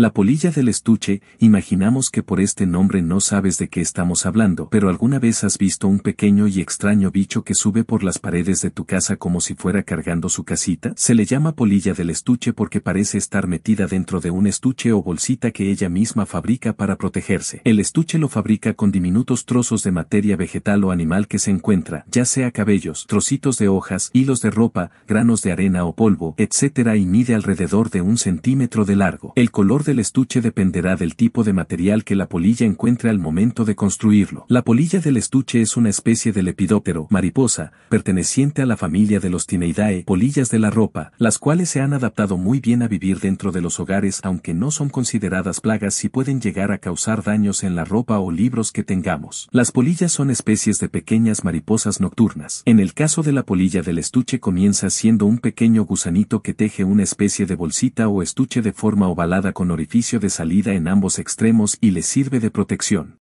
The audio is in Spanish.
La polilla del estuche, imaginamos que por este nombre no sabes de qué estamos hablando, pero alguna vez has visto un pequeño y extraño bicho que sube por las paredes de tu casa como si fuera cargando su casita, se le llama polilla del estuche porque parece estar metida dentro de un estuche o bolsita que ella misma fabrica para protegerse. El estuche lo fabrica con diminutos trozos de materia vegetal o animal que se encuentra, ya sea cabellos, trocitos de hojas, hilos de ropa, granos de arena o polvo, etc. y mide alrededor de un centímetro de largo. El color de el estuche dependerá del tipo de material que la polilla encuentre al momento de construirlo. La polilla del estuche es una especie de lepidóptero, mariposa, perteneciente a la familia de los Tineidae, polillas de la ropa, las cuales se han adaptado muy bien a vivir dentro de los hogares aunque no son consideradas plagas y pueden llegar a causar daños en la ropa o libros que tengamos. Las polillas son especies de pequeñas mariposas nocturnas. En el caso de la polilla del estuche comienza siendo un pequeño gusanito que teje una especie de bolsita o estuche de forma ovalada con orificio de salida en ambos extremos y le sirve de protección.